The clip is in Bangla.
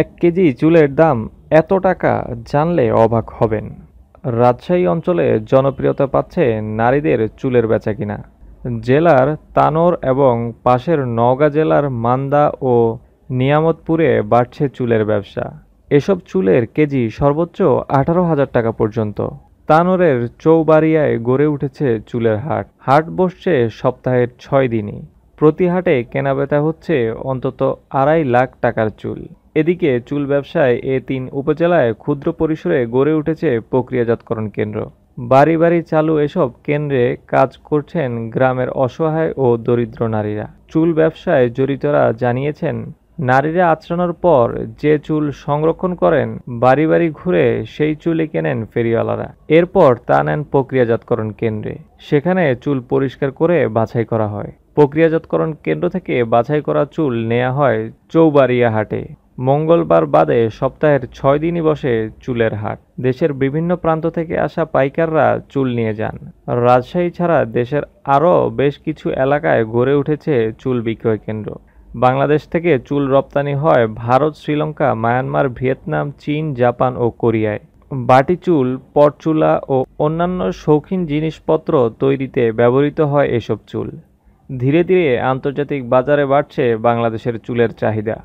এক কেজি চুলের দাম এত টাকা জানলে অবাক হবেন রাজশাহী অঞ্চলে জনপ্রিয়তা পাচ্ছে নারীদের চুলের বেচা কিনা জেলার তানোর এবং পাশের নওগাঁ জেলার মান্দা ও নিয়ামতপুরে বাড়ছে চুলের ব্যবসা এসব চুলের কেজি সর্বোচ্চ আঠারো হাজার টাকা পর্যন্ত তানোরের চৌবাড়িয়ায় গড়ে উঠেছে চুলের হাট হাট বসছে সপ্তাহের ছয় দিনই প্রতি হাটে কেনাবেচা হচ্ছে অন্তত আড়াই লাখ টাকার চুল এদিকে চুল ব্যবসায় এ তিন উপজেলায় ক্ষুদ্র পরিসরে গড়ে উঠেছে প্রক্রিয়াজাতকরণ কেন্দ্র বাড়ি বাড়ি চালু এসব কেন্দ্রে কাজ করছেন গ্রামের অসহায় ও দরিদ্র নারীরা চুল ব্যবসায় জড়িতরা জানিয়েছেন নারীরা আচরানোর পর যে চুল সংরক্ষণ করেন বাড়ি বাড়ি ঘুরে সেই চুলই কেনেন ফেরিওয়ালারা এরপর তা নেন প্রক্রিয়াজাতকরণ কেন্দ্রে সেখানে চুল পরিষ্কার করে বাছাই করা হয় প্রক্রিয়াজাতকরণ কেন্দ্র থেকে বাছাই করা চুল নেওয়া হয় চৌবাড়িয়া হাটে মঙ্গলবার বাদে সপ্তাহের ছয় দিনই বসে চুলের হাট দেশের বিভিন্ন প্রান্ত থেকে আসা পাইকাররা চুল নিয়ে যান রাজশাহী ছাড়া দেশের আরও বেশ কিছু এলাকায় গড়ে উঠেছে চুল বিক্রয় কেন্দ্র বাংলাদেশ থেকে চুল রপ্তানি হয় ভারত শ্রীলঙ্কা মায়ানমার ভিয়েতনাম চীন জাপান ও কোরিয়ায় বাটি চুল পটচুলা ও অন্যান্য শৌখিন জিনিসপত্র তৈরিতে ব্যবহৃত হয় এসব চুল ধীরে ধীরে আন্তর্জাতিক বাজারে বাড়ছে বাংলাদেশের চুলের চাহিদা